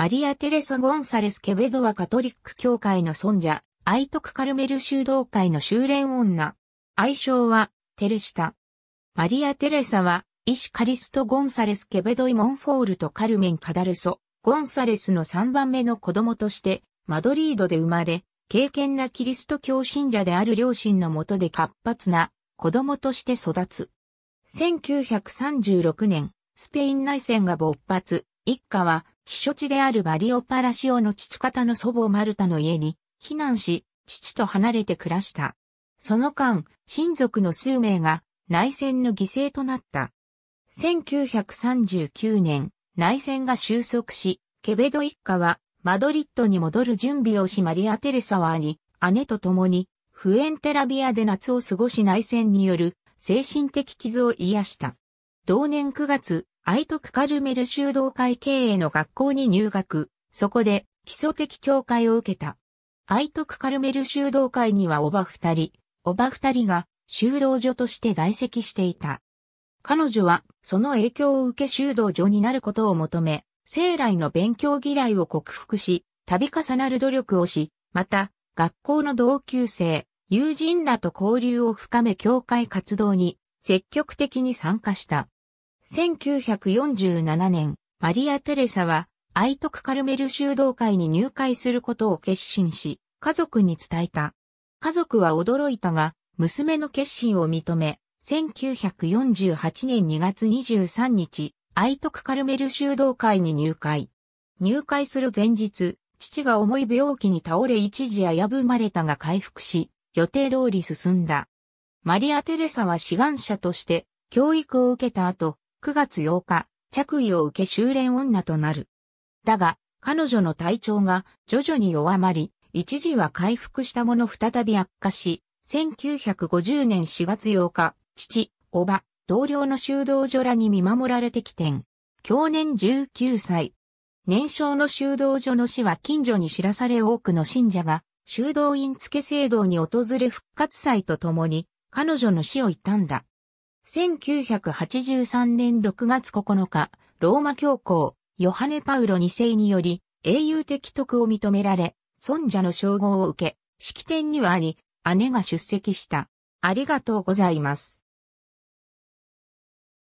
マリア・テレサ・ゴンサレス・ケベドはカトリック教会の尊者、愛徳カルメル修道会の修練女。愛称は、テレシタ。マリア・テレサは、医師カリスト・ゴンサレス・ケベドイ・モンフォールとカルメン・カダルソ、ゴンサレスの3番目の子供として、マドリードで生まれ、敬虔なキリスト教信者である両親のもとで活発な子供として育つ。1936年、スペイン内戦が勃発、一家は避暑地であるバリオパラシオの父方の祖母マルタの家に避難し、父と離れて暮らした。その間、親族の数名が内戦の犠牲となった。1939年、内戦が収束し、ケベド一家はマドリッドに戻る準備をしマリア・テレサワーに姉と共にフエンテラビアで夏を過ごし内戦による精神的傷を癒した。同年9月、愛徳カルメル修道会経営の学校に入学、そこで基礎的教会を受けた。愛徳カルメル修道会にはおば二人、おば二人が修道所として在籍していた。彼女はその影響を受け修道所になることを求め、生来の勉強嫌いを克服し、度重なる努力をし、また学校の同級生、友人らと交流を深め教会活動に積極的に参加した。1947年、マリア・テレサは、愛徳カルメル修道会に入会することを決心し、家族に伝えた。家族は驚いたが、娘の決心を認め、1948年2月23日、愛徳カルメル修道会に入会。入会する前日、父が重い病気に倒れ一時危ぶまれたが回復し、予定通り進んだ。マリア・テレサは志願者として教育を受けた後、9月8日、着衣を受け修練女となる。だが、彼女の体調が徐々に弱まり、一時は回復したもの再び悪化し、1950年4月8日、父、おば、同僚の修道女らに見守られてきてん。去年19歳。年少の修道女の死は近所に知らされ多くの信者が、修道院付け聖堂に訪れ復活祭と共に、彼女の死を悼んだ。1983年6月9日、ローマ教皇、ヨハネ・パウロ2世により、英雄的徳を認められ、尊者の称号を受け、式典にはあり、姉が出席した。ありがとうございます。